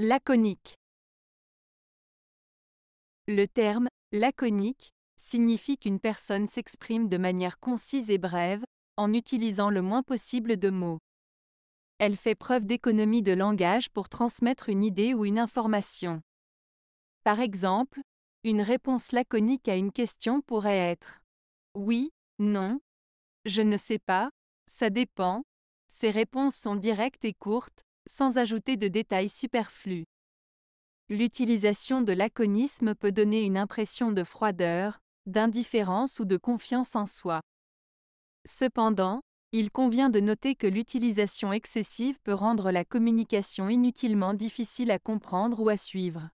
Laconique Le terme laconique signifie qu'une personne s'exprime de manière concise et brève, en utilisant le moins possible de mots. Elle fait preuve d'économie de langage pour transmettre une idée ou une information. Par exemple, une réponse laconique à une question pourrait être ⁇ Oui, non, je ne sais pas, ça dépend ⁇ Ces réponses sont directes et courtes, sans ajouter de détails superflus. L'utilisation de l'aconisme peut donner une impression de froideur, d'indifférence ou de confiance en soi. Cependant, il convient de noter que l'utilisation excessive peut rendre la communication inutilement difficile à comprendre ou à suivre.